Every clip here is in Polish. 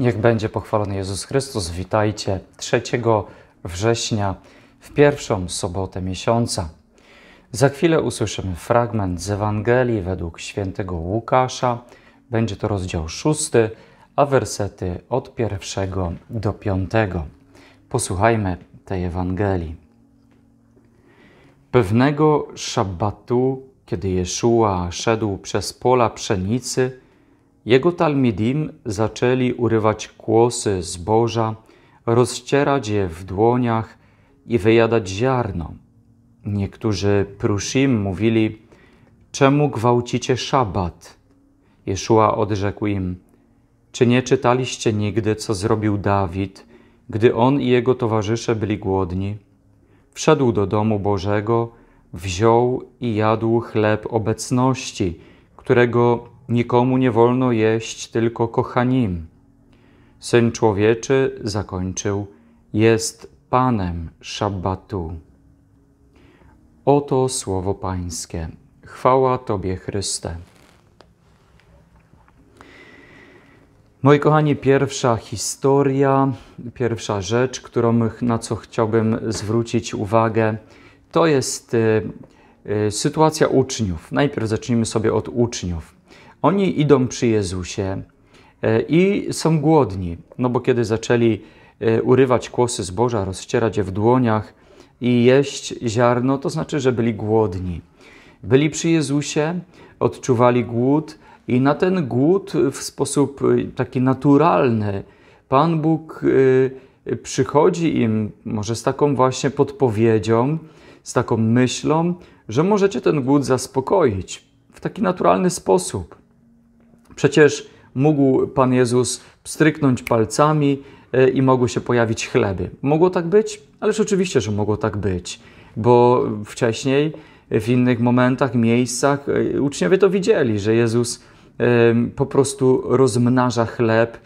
Niech będzie pochwalony Jezus Chrystus. Witajcie 3 września, w pierwszą sobotę miesiąca. Za chwilę usłyszymy fragment z Ewangelii według świętego Łukasza. Będzie to rozdział 6, a wersety od 1 do 5. Posłuchajmy tej Ewangelii. Pewnego szabatu, kiedy Jeszua szedł przez pola pszenicy, jego talmidim zaczęli urywać kłosy zboża, rozcierać je w dłoniach i wyjadać ziarno. Niektórzy prusim mówili, czemu gwałcicie szabat? Jeszua odrzekł im, czy nie czytaliście nigdy, co zrobił Dawid, gdy on i jego towarzysze byli głodni? Wszedł do domu Bożego, wziął i jadł chleb obecności, którego Nikomu nie wolno jeść tylko kochanim. Syn człowieczy zakończył, jest Panem Shabbatu. Oto słowo Pańskie. Chwała Tobie, Chryste. Moi kochani, pierwsza historia, pierwsza rzecz, którą, na co chciałbym zwrócić uwagę, to jest y, y, sytuacja uczniów. Najpierw zacznijmy sobie od uczniów. Oni idą przy Jezusie e, i są głodni, no bo kiedy zaczęli e, urywać kłosy zboża, rozcierać je w dłoniach i jeść ziarno, to znaczy, że byli głodni. Byli przy Jezusie, odczuwali głód i na ten głód w sposób e, taki naturalny Pan Bóg przychodzi im może z taką właśnie podpowiedzią, z taką myślą, że możecie ten głód zaspokoić w taki naturalny sposób. Przecież mógł Pan Jezus stryknąć palcami e, i mogły się pojawić chleby. Mogło tak być? Ależ oczywiście, że mogło tak być, bo wcześniej w innych momentach, miejscach e, uczniowie to widzieli, że Jezus po prostu rozmnaża chleb,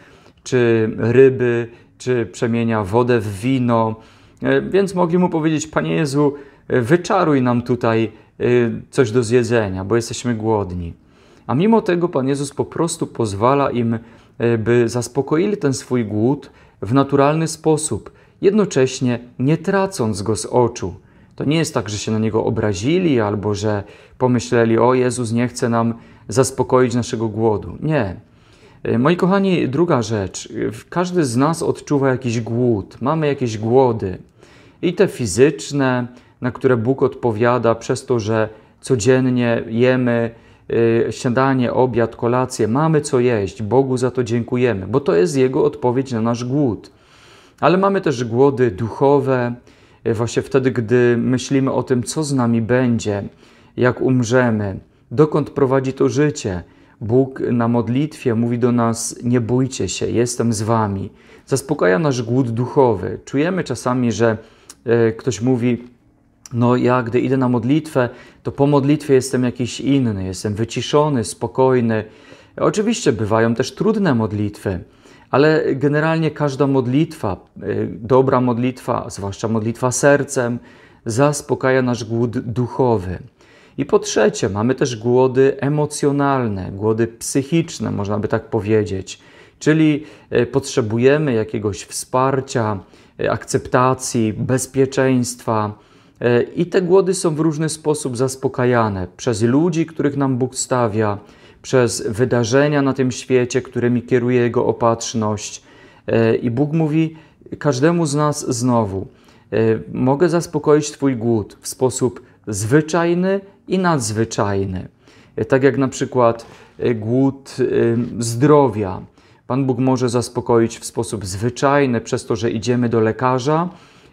czy ryby, czy przemienia wodę w wino. E, więc mogli mu powiedzieć: Panie Jezu, wyczaruj nam tutaj coś do zjedzenia, bo jesteśmy głodni. A mimo tego Pan Jezus po prostu pozwala im, e, by zaspokoili ten swój głód w naturalny sposób, jednocześnie nie tracąc go z oczu. To nie jest tak, że się na niego obrazili albo że pomyśleli: O Jezus, nie chce nam zaspokoić naszego głodu. Nie. E, moi kochani, druga rzecz. E, każdy z nas odczuwa jakiś głód, mamy jakieś głody. I te fizyczne, na które Bóg odpowiada przez to, że codziennie jemy Y, śniadanie, obiad, kolację, mamy co jeść, Bogu za to dziękujemy, bo to jest Jego odpowiedź na nasz głód. Ale mamy też głody duchowe, y, właśnie wtedy, gdy myślimy o tym, co z nami będzie, jak umrzemy, dokąd prowadzi to życie. Bóg na modlitwie mówi do nas: Nie bójcie się, jestem z wami. Zaspokaja nasz głód duchowy. Czujemy czasami, że y, ktoś mówi: no ja gdy idę na modlitwę, to po modlitwie jestem jakiś inny, jestem wyciszony, spokojny. Oczywiście bywają też trudne modlitwy, ale generalnie każda modlitwa, y, dobra modlitwa, zwłaszcza modlitwa sercem, zaspokaja nasz głód duchowy. I po trzecie, mamy też głody emocjonalne, głody psychiczne, można by tak powiedzieć. Czyli y, potrzebujemy jakiegoś wsparcia, y, akceptacji, bezpieczeństwa, E, I te głody są w różny sposób zaspokajane przez ludzi, których nam Bóg stawia, przez wydarzenia na tym świecie, którymi kieruje Jego opatrzność. E, I Bóg mówi każdemu z nas znowu: e, Mogę zaspokoić Twój głód w sposób zwyczajny i nadzwyczajny. Tak jak na przykład głód zdrowia. Pan Bóg może zaspokoić w sposób zwyczajny, przez to, że idziemy do lekarza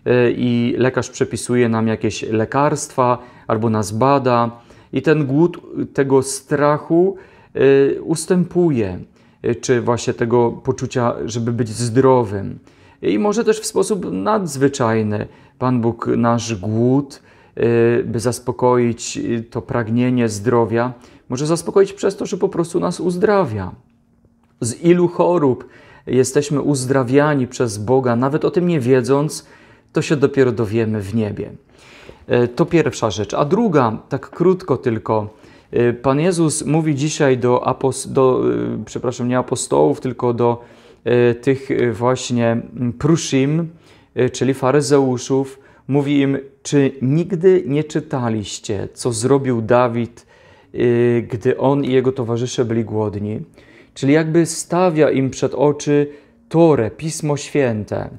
E, i lekarz przepisuje nam jakieś lekarstwa albo nas bada, i ten głód tego strachu e, ustępuje, e, czy właśnie tego poczucia, żeby być zdrowym. I może też w sposób nadzwyczajny Pan Bóg nasz głód, by zaspokoić to pragnienie zdrowia, może zaspokoić przez to, że po prostu nas uzdrawia. Z ilu chorób jesteśmy uzdrawiani przez Boga, nawet o tym nie wiedząc, to się dopiero dowiemy w niebie. E, to pierwsza rzecz. A druga, tak krótko tylko, e, Pan Jezus mówi dzisiaj do, do e, przepraszam, nie apostołów, tylko do tych właśnie prusim, czyli faryzeuszów, mówi im, czy nigdy nie czytaliście, co zrobił Dawid, gdy on i jego towarzysze byli głodni? Czyli jakby stawia im przed oczy Torę, Pismo Święte,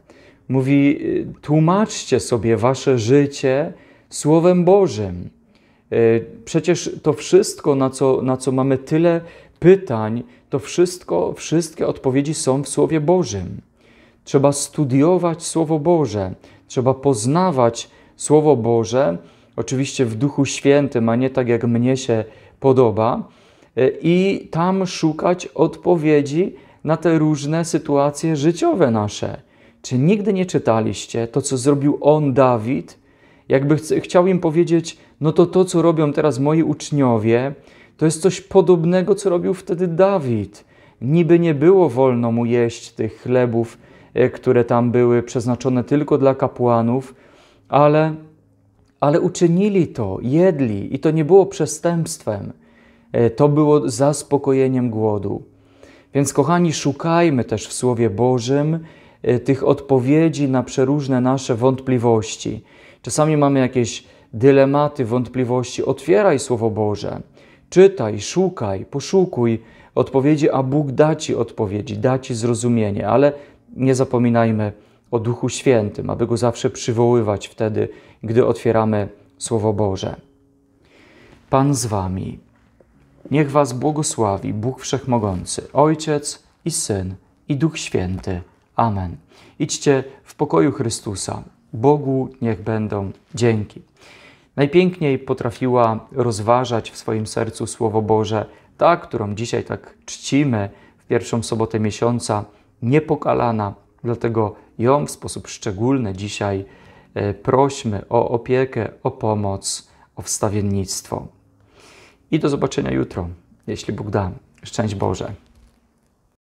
Mówi: y, Tłumaczcie sobie wasze życie Słowem Bożym. Y, przecież to wszystko, na co, na co mamy tyle pytań, to wszystko, wszystkie odpowiedzi są w Słowie Bożym. Trzeba studiować Słowo Boże, trzeba poznawać Słowo Boże, oczywiście w Duchu Świętym, a nie tak jak mnie się podoba, y, i tam szukać odpowiedzi na te różne sytuacje życiowe nasze. Czy nigdy nie czytaliście to, co zrobił on, Dawid? Jakby ch chciał im powiedzieć, no to to, co robią teraz moi uczniowie, to jest coś podobnego, co robił wtedy Dawid. Niby nie było wolno mu jeść tych chlebów, e, które tam były przeznaczone tylko dla kapłanów, ale, ale uczynili to, jedli i to nie było przestępstwem. E, to było zaspokojeniem głodu. Więc, kochani, szukajmy też w Słowie Bożym Y, tych odpowiedzi na przeróżne nasze wątpliwości. Czasami mamy jakieś dylematy, wątpliwości. Otwieraj Słowo Boże, czytaj, szukaj, poszukuj odpowiedzi, a Bóg da Ci odpowiedzi, da Ci zrozumienie, ale nie zapominajmy o Duchu Świętym, aby Go zawsze przywoływać wtedy, gdy otwieramy Słowo Boże. Pan z Wami. Niech Was błogosławi Bóg Wszechmogący, Ojciec i Syn i Duch Święty. Amen. Idźcie w pokoju Chrystusa. Bogu niech będą dzięki. Najpiękniej potrafiła rozważać w swoim sercu Słowo Boże, ta, którą dzisiaj tak czcimy w pierwszą sobotę miesiąca, niepokalana. Dlatego ją w sposób szczególny dzisiaj e, prośmy o opiekę, o pomoc, o wstawiennictwo. I do zobaczenia jutro, jeśli Bóg da. Szczęść Boże.